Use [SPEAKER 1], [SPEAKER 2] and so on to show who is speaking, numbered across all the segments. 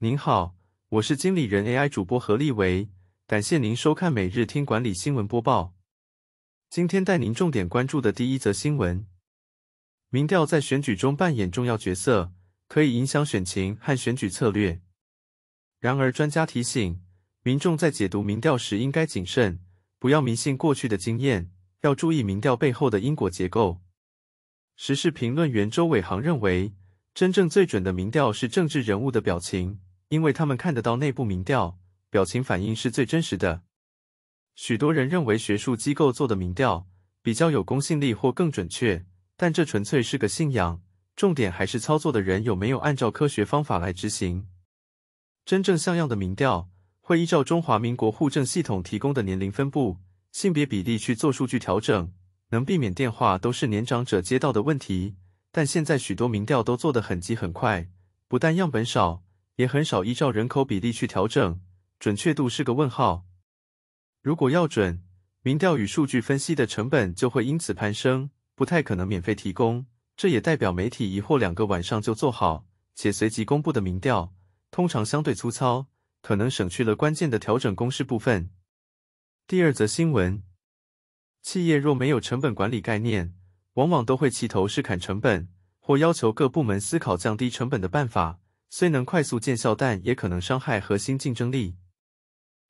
[SPEAKER 1] 您好，我是经理人 AI 主播何立维，感谢您收看每日听管理新闻播报。今天带您重点关注的第一则新闻：民调在选举中扮演重要角色，可以影响选情和选举策略。然而，专家提醒民众在解读民调时应该谨慎，不要迷信过去的经验，要注意民调背后的因果结构。时事评论员周伟航认为，真正最准的民调是政治人物的表情。因为他们看得到内部民调，表情反应是最真实的。许多人认为学术机构做的民调比较有公信力或更准确，但这纯粹是个信仰。重点还是操作的人有没有按照科学方法来执行。真正像样的民调会依照中华民国户政系统提供的年龄分布、性别比例去做数据调整，能避免电话都是年长者接到的问题。但现在许多民调都做得很急很快，不但样本少。也很少依照人口比例去调整，准确度是个问号。如果要准，民调与数据分析的成本就会因此攀升，不太可能免费提供。这也代表媒体一或两个晚上就做好且随即公布的民调，通常相对粗糙，可能省去了关键的调整公式部分。第二则新闻：企业若没有成本管理概念，往往都会齐头是砍成本，或要求各部门思考降低成本的办法。虽能快速见效，但也可能伤害核心竞争力。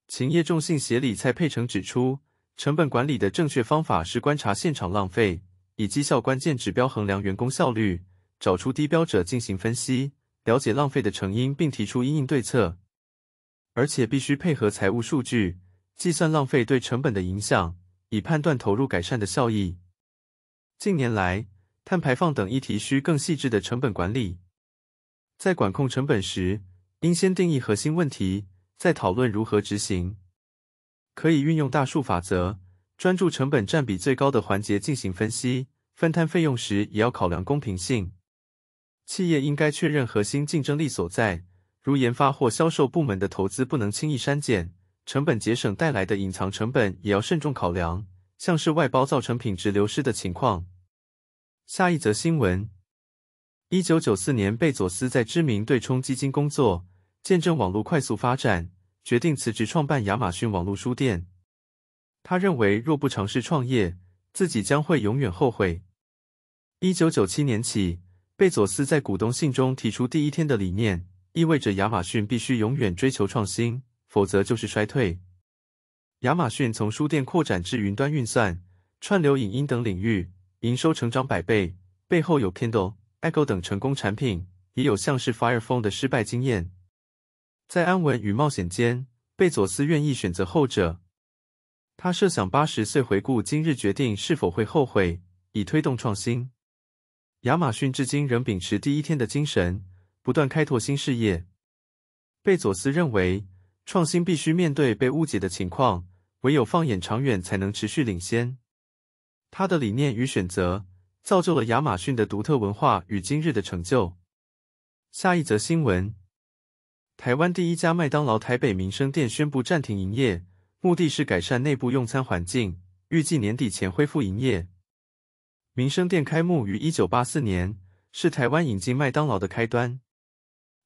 [SPEAKER 1] 勤业众信协理蔡佩成指出，成本管理的正确方法是观察现场浪费，以绩效关键指标衡量员工效率，找出低标者进行分析，了解浪费的成因，并提出应对策。而且必须配合财务数据，计算浪费对成本的影响，以判断投入改善的效益。近年来，碳排放等议题需更细致的成本管理。在管控成本时，应先定义核心问题，再讨论如何执行。可以运用大数法则，专注成本占比最高的环节进行分析。分摊费用时，也要考量公平性。企业应该确认核心竞争力所在，如研发或销售部门的投资不能轻易删减。成本节省带来的隐藏成本也要慎重考量，像是外包造成品质流失的情况。下一则新闻。一九九四年，贝佐斯在知名对冲基金工作，见证网络快速发展，决定辞职创办亚马逊网络书店。他认为若不尝试创业，自己将会永远后悔。一九九七年起，贝佐斯在股东信中提出第一天的理念，意味着亚马逊必须永远追求创新，否则就是衰退。亚马逊从书店扩展至云端运算、串流影音等领域，营收成长百倍，背后有 Kindle。Echo 等成功产品，也有像是 Fire Phone 的失败经验。在安稳与冒险间，贝佐斯愿意选择后者。他设想八十岁回顾今日决定是否会后悔，以推动创新。亚马逊至今仍秉持第一天的精神，不断开拓新事业。贝佐斯认为，创新必须面对被误解的情况，唯有放眼长远，才能持续领先。他的理念与选择。造就了亚马逊的独特文化与今日的成就。下一则新闻：台湾第一家麦当劳台北民生店宣布暂停营业，目的是改善内部用餐环境，预计年底前恢复营业。民生店开幕于1984年，是台湾引进麦当劳的开端。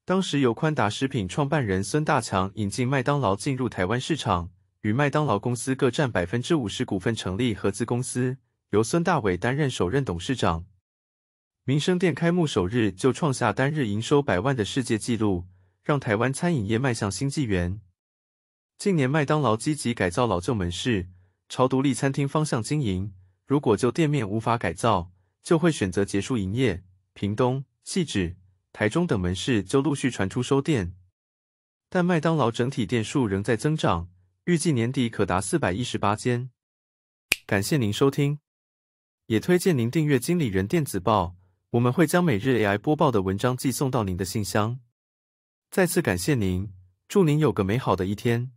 [SPEAKER 1] 当时由宽达食品创办人孙大强引进麦当劳进入台湾市场，与麦当劳公司各占百分之五十股份，成立合资公司。由孙大伟担任首任董事长，民生店开幕首日就创下单日营收百万的世界纪录，让台湾餐饮业迈向新纪元。近年麦当劳积极改造老旧门市，朝独立餐厅方向经营。如果旧店面无法改造，就会选择结束营业。屏东、细止、台中等门市就陆续传出收店，但麦当劳整体店数仍在增长，预计年底可达四百一十八间。感谢您收听。也推荐您订阅经理人电子报，我们会将每日 AI 播报的文章寄送到您的信箱。再次感谢您，祝您有个美好的一天。